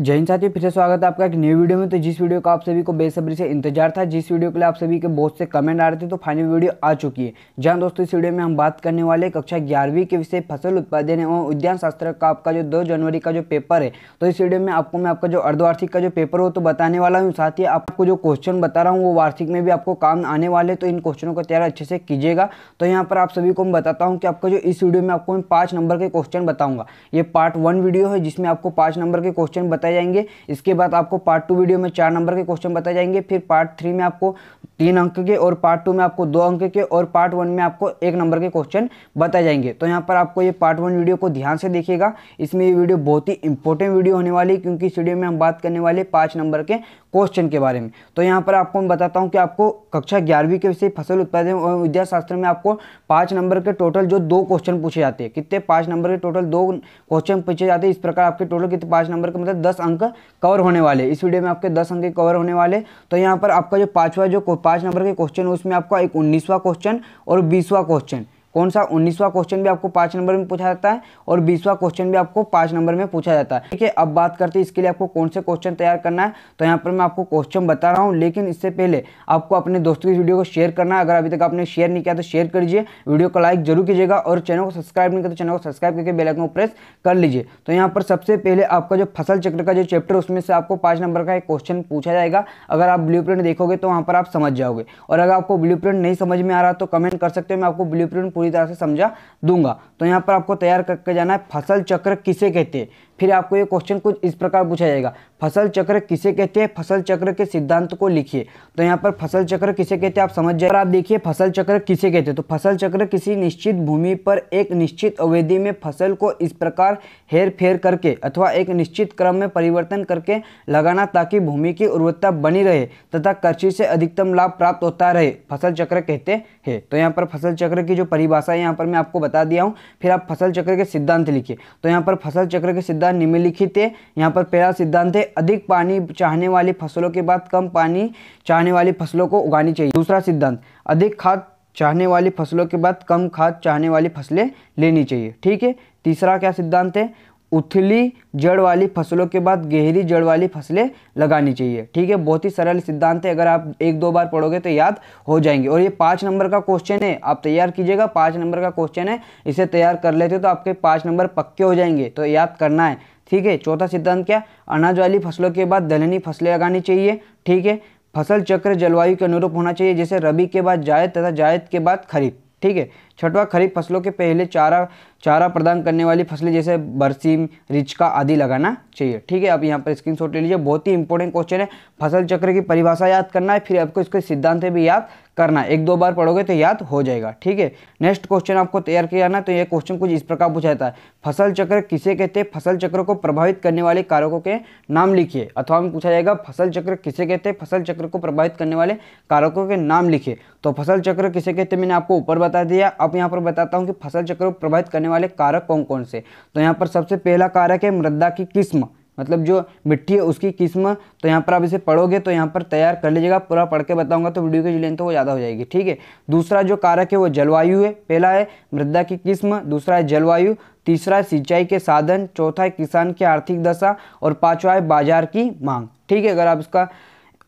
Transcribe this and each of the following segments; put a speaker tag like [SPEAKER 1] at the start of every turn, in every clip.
[SPEAKER 1] जय हिंद साथियों फिर से स्वागत है आपका एक न्यू वीडियो में तो जिस वीडियो का आप सभी को बेसब्री से इंतजार था जिस वीडियो के लिए आप सभी के बहुत से कमेंट आ रहे थे तो फाइनल वीडियो आ चुकी है जहां दोस्तों इस वीडियो में हम बात करने वाले कक्षा ग्यारहवीं के विषय फसल उत्पादन एवं उद्यान शास्त्र का आपका जो दो जनवरी का जो पेपर है तो इस वीडियो में आपको मैं आपका जो अर्धवार्षिक का जो पेपर हो तो बताने वाला हूँ साथ ही आपको जो क्वेश्चन बता रहा हूँ वो वार्षिक में भी आपको काम आने वाले तो इन क्वेश्चनों को तैयार अच्छे से कीजिएगा तो यहाँ पर आप सभी को मैं बताता हूँ कि आपका जो इस वीडियो में आपको मैं पाँच नंबर के क्वेश्चन बताऊँगा ये पार्ट वन वीडियो है जिसमें आपको पाँच नंबर के क्वेश्चन बता बताए जाएंगे इसके बाद आपको पार्ट टू वीडियो में चार नंबर के क्वेश्चन बताए जाएंगे फिर पार्ट थ्री में आपको तीन अंक के और पार्ट टू में आपको दो अंक के और पार्ट वन में आपको एक नंबर के क्वेश्चन बताए जाएंगे तो यहाँ पर आपको ये पार्ट वन वीडियो को ध्यान से देखिएगा इसमें ये वीडियो बहुत ही इंपॉर्टेंट वीडियो होने वाली है क्योंकि इस वीडियो में हम बात करने वाले पाँच नंबर के क्वेश्चन के बारे में तो यहाँ पर आपको मैं बताता हूँ कि आपको कक्षा ग्यारहवीं के विषय फसल उत्पादन और विद्याशास्त्र में आपको पाँच नंबर के टोटल जो दो क्वेश्चन पूछे जाते हैं कितने पाँच नंबर के टोटल दो क्वेश्चन पूछे जाते हैं इस प्रकार आपके टोटल कितने पाँच नंबर के मतलब दस अंक कवर होने वाले इस वीडियो में आपके दस अंक कवर होने वाले तो यहाँ पर आपका जो पाँचवा जो पाँच नंबर के क्वेश्चन है उसमें आपका एक उन्नीसवा क्वेश्चन और बीसवा क्वेश्चन कौन सा उन्नीसवा क्वेश्चन भी आपको पांच नंबर में पूछा जाता है और बीसवा क्वेश्चन भी आपको पांच नंबर में पूछा जाता है ठीक है अब बात करते हैं इसके लिए आपको कौन से क्वेश्चन तैयार करना है तो यहाँ पर मैं आपको क्वेश्चन बता रहा हूँ लेकिन इससे पहले आपको अपने दोस्तों की वीडियो को शेयर करना है अगर अभी तक आपने शेयर नहीं किया तो शेयर कर लीजिए वीडियो को लाइक जरूर कीजिएगा और चैनल को सब्सक्राइब नहीं किया तो चैनल को सब्सक्राइब करके बेलाइकन को प्रेस कर लीजिए तो यहाँ पर सबसे पहले आपका जो फसल चक्र का जो चैप्टर उसमें से आपको पाँच नंबर का एक क्वेश्चन पूछा जाएगा अगर आप ब्लू देखोगे तो वहाँ पर आप समझ जाओगे और अगर आपको ब्लू नहीं समझ में आ रहा तो कमेंट कर सकते हो मैं आपको ब्लू पूरी पूरी तरह से समझा दूंगा तो यहाँ पर आपको तैयार करके जाना है फसल चक्र किसे कहते हैं फिर आपको ये क्वेश्चन कुछ इस प्रकार पूछा जाएगा फसल चक्र किसे कहते हैं फसल चक्र के सिद्धांत को लिखिए तो यहाँ पर फसल चक्र किसे कहते हैं आप समझ जाए आप देखिए फसल चक्र किसे कहते हैं तो फसल चक्र किसी निश्चित भूमि पर एक निश्चित अवधि में फसल को इस प्रकार हेर फेर करके अथवा एक निश्चित क्रम में परिवर्तन करके लगाना ताकि भूमि की उर्वरता बनी रहे तथा कृषि से अधिकतम लाभ प्राप्त होता रहे फसल चक्र कहते हैं तो यहाँ पर फसल चक्र की जो परिभाषा है यहाँ पर मैं आपको बता दिया हूँ फिर आप फसल चक्र के सिद्धांत लिखिए तो यहाँ पर फसल चक्र के सिद्धांत सिद्धांत निम्नलिखित है यहाँ पर पहला सिद्धांत है अधिक पानी चाहने वाली फसलों के बाद कम पानी चाहने वाली फसलों को उगानी चाहिए दूसरा सिद्धांत अधिक खाद चाहने वाली फसलों के बाद कम खाद चाहने वाली फसलें लेनी चाहिए ठीक है तीसरा क्या सिद्धांत है उथली जड़ वाली फसलों के बाद गहरी जड़ वाली फसलें लगानी चाहिए ठीक है बहुत ही सरल सिद्धांत है अगर आप एक दो बार पढ़ोगे तो याद हो जाएंगे और ये पाँच नंबर का क्वेश्चन है आप तैयार कीजिएगा पाँच नंबर का क्वेश्चन है इसे तैयार कर लेते हो तो आपके पाँच नंबर पक्के हो जाएंगे तो याद करना है ठीक है चौथा सिद्धांत क्या अनाज वाली फसलों के बाद दलहनी फसलें लगानी चाहिए ठीक है फसल चक्र जलवायु के अनुरूप होना चाहिए जैसे रबी के बाद जायद तथा जायद के बाद खरीफ ठीक है छठवा खरीफ फसलों के पहले चारा चारा प्रदान करने वाली फसलें जैसे बरसीम रिचका आदि लगाना चाहिए ठीक है आप यहाँ पर स्क्रीन ले लीजिए बहुत ही इंपॉर्टेंट क्वेश्चन है फसल चक्र की परिभाषा याद करना है फिर आपको इसके सिद्धांत भी याद करना एक दो बार पढ़ोगे तो याद हो जाएगा ठीक है नेक्स्ट क्वेश्चन आपको तैयार किया ना तो यह क्वेश्चन कुछ इस प्रकार पूछा जाता है फसल चक्र किसे कहते हैं फसल चक्र को प्रभावित करने वाले कारकों के नाम लिखिए अथवा में पूछा जाएगा फसल चक्र किसे कहते हैं फसल चक्र को प्रभावित करने वाले कारकों के नाम लिखिए तो फसल चक्र किसे कहते हैं मैंने आपको ऊपर बता दिया अब यहाँ पर बताता हूँ कि फसल चक्र को प्रभावित करने वाले कारक कौन कौन से तो यहाँ पर सबसे पहला कारक है मृदा की किस्म मतलब जो मिट्टी है उसकी किस्म तो यहाँ पर आप इसे पढ़ोगे तो यहाँ पर तैयार कर लीजिएगा पूरा पढ़ के बताऊँगा तो वीडियो की जो लेंथ तो वो ज़्यादा हो जाएगी ठीक है दूसरा जो कारक है वो जलवायु है पहला है मृदा की किस्म दूसरा है जलवायु तीसरा है सिंचाई के साधन चौथा है किसान की आर्थिक दशा और पाँचवा है बाजार की मांग ठीक है अगर आप इसका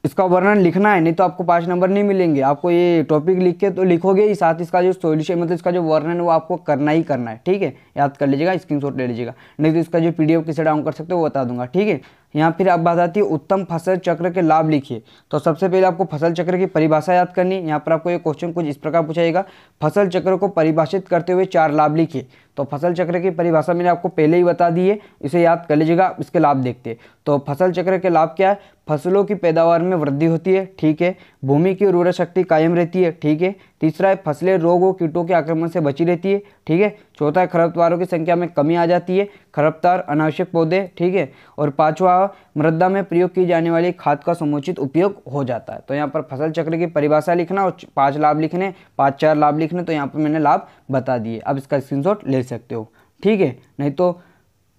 [SPEAKER 1] इसका वर्णन लिखना है नहीं तो आपको पाँच नंबर नहीं मिलेंगे आपको ये टॉपिक लिख के तो लिखोगे ही साथ इसका जो सोल्यूशन मतलब इसका जो वर्णन है वो आपको करना ही करना है ठीक है याद कर लीजिएगा स्क्रीन ले लीजिएगा नहीं तो इसका जो पी किसे डाउन कर सकते हो वो बता दूंगा ठीक है यहाँ फिर अब बात आती है उत्तम फसल चक्र के लाभ लिखिए तो सबसे पहले आपको फसल चक्र की परिभाषा याद करनी है यहाँ पर आपको ये क्वेश्चन कुछ इस प्रकार पूछाएगा फसल चक्र को परिभाषित करते हुए चार लाभ लिखिए तो फसल चक्र की परिभाषा मैंने आपको पहले ही बता दी है इसे याद कर लीजिएगा इसके लाभ देखते हैं तो फसल चक्र के लाभ क्या है फसलों की पैदावार में वृद्धि होती है ठीक है भूमि की उर्वरा शक्ति कायम रहती है ठीक है तीसरा है फसलें रोग और कीटों के आक्रमण से बची रहती है ठीक है चौथा है खरपतवारों की संख्या में कमी आ जाती है खरपतवार अनावश्यक पौधे ठीक है और पांचवा मृदा में प्रयोग की जाने वाली खाद का समुचित उपयोग हो जाता है तो यहाँ पर फसल चक्र की परिभाषा लिखना और पाँच लाभ लिखने पाँच चार लाभ लिखने तो यहाँ पर मैंने लाभ बता दिए अब इसका स्क्रीनशॉट ले सकते हो ठीक है नहीं तो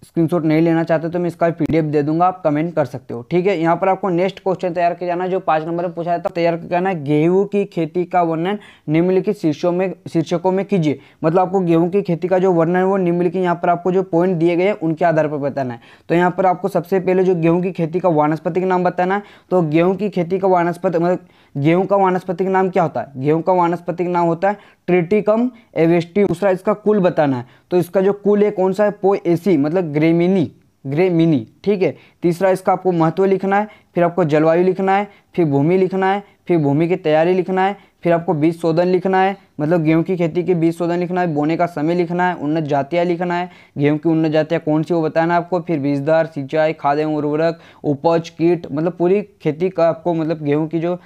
[SPEAKER 1] स्क्रीनशॉट नहीं लेना चाहते तो मैं इसका पीडीएफ दे दूंगा आप कमेंट कर सकते हो ठीक है यहाँ पर आपको नेक्स्ट क्वेश्चन तैयार किया जाना जो पाँच नंबर में पूछा जाता है तैयार करना है गेहूं की खेती का वर्णन निम्नलिखित शीर्षों में शीर्षकों में कीजिए मतलब आपको गेहूं की खेती का जो वर्णन है वो निम्नलिखित यहाँ पर आपको जो पॉइंट दिए गए हैं उनके आधार पर बताना है तो यहाँ पर आपको सबसे पहले जो गेहूँ की खेती का का नाम बताना है तो गेहूँ की खेती का वनस्पति मतलब गेहूँ का का नाम क्या होता है गेहूँ का वनस्पतिक नाम होता है ट्रिटिकम एवेस्टी दूसरा इसका कुल बताना है तो इसका जो कुल है कौन सा है पो एसी मतलब ग्रेमिनी ग्रेमिनी ठीक है तीसरा इसका आपको महत्व लिखना है फिर आपको जलवायु लिखना है फिर भूमि लिखना है फिर भूमि की तैयारी लिखना है फिर आपको बीज शोधन लिखना है मतलब गेहूं की खेती के बीज शोधन लिखना है बोने का समय लिखना है उन्नत जातियाँ लिखना है गेहूं की उन्नत जातियाँ कौन सी वो बताना है आपको फिर बीजदार सिंचाई खाद एवं उर्वरक उपज कीट मतलब पूरी खेती का आपको मतलब गेहूँ की जो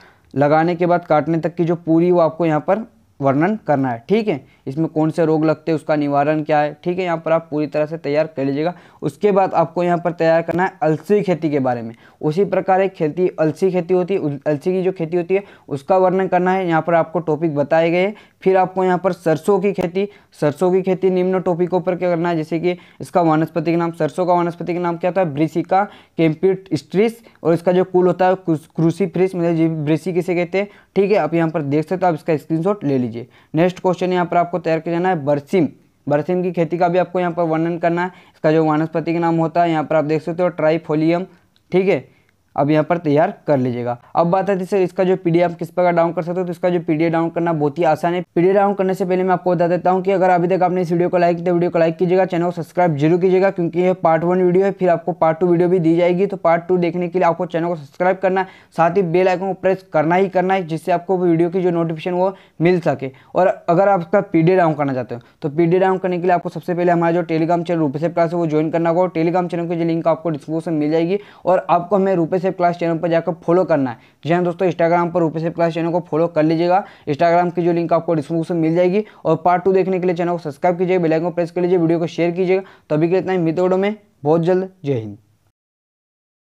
[SPEAKER 1] लगाने के बाद काटने तक की जो पूरी वो आपको यहाँ पर वर्णन करना है ठीक है इसमें कौन से रोग लगते हैं उसका निवारण क्या है ठीक है यहाँ पर आप पूरी तरह से तैयार कर लीजिएगा उसके बाद आपको यहाँ पर तैयार करना है अलसी खेती के बारे में उसी प्रकार एक खेती अलसी खेती होती है अलसी की जो खेती होती है उसका वर्णन करना है यहाँ पर आपको टॉपिक बताए गए फिर आपको यहाँ पर सरसों की खेती सरसों की खेती निम्न टॉपिकों पर क्या करना है जैसे कि इसका वनस्पति का नाम सरसों का वनस्पति का नाम क्या होता है ब्रिसिका कैम्पिट स्ट्रिस और इसका जो कुल होता है क्रूसी फ्रिस मतलब ब्रेसी किसे कहते हैं ठीक है आप यहाँ पर देख सकते हो आप इसका स्क्रीन ले लीजिए लीजिए नेक्स्ट क्वेश्चन यहाँ पर आपको तैयार किया जाना है बरसीम बरसीम की खेती का भी आपको यहाँ पर वर्णन करना है इसका जो वनस्पति का नाम होता है यहाँ पर आप देख सकते हो ट्राईफोलियम ठीक है अब यहाँ पर तैयार कर लीजिएगा अब बात आती है सर इसका जो पीडीएफ किस प्रकार डाउन कर सकते हो तो इसका जो पीडीएफ डाउन करना बहुत ही आसान है पीडीएफ डाउन करने से पहले मैं आपको बता देता हूँ कि अगर अभी तक आपने इस वीडियो को लाइक किया वीडियो को लाइक कीजिएगा चैनल को सब्सक्राइब जरूर कीजिएगा क्योंकि यह पार्ट वन वीडियो है फिर आपको पार्ट टू वीडियो भी दी जाएगी तो पार्ट टू देखने के लिए आपको चैनल को सब्सक्राइब करना है साथ ही बेल आइकन को प्रेस करना ही करना है जिससे आपको वीडियो की जो नोटिफिकेशन वो मिल सके और अगर आप उसका पी डाउन करना चाहते हो तो पी डाउन करने के लिए आपको सबसे पहले हमारा जो टेलीग्राम चैनल रूपे क्लास है वो ज्वाइन करना होगा टेलीग्राम चैनल की जो लिंक आपको डिस्क्रिप्शन मिल जाएगी और आपको हमें रूपे सेफ क्लास चैनल पर जाकर फॉलो करना है जी हाँ दोस्तों इंस्टाग्राम पर रूपे क्लास चैनल को फॉलो कर लीजिएगा इंस्टाग्राम की जो लिंक आपको डिस्क्रिप्शन मिल जाएगी और पार्ट टू देखने के लिए चैनल को सब्सक्राइब कीजिए बेलाइकन को प्रेस कर लीजिए वीडियो को शेयर कीजिएगा तभी के इतना ही मित्रों में बहुत जल्द जय हिंद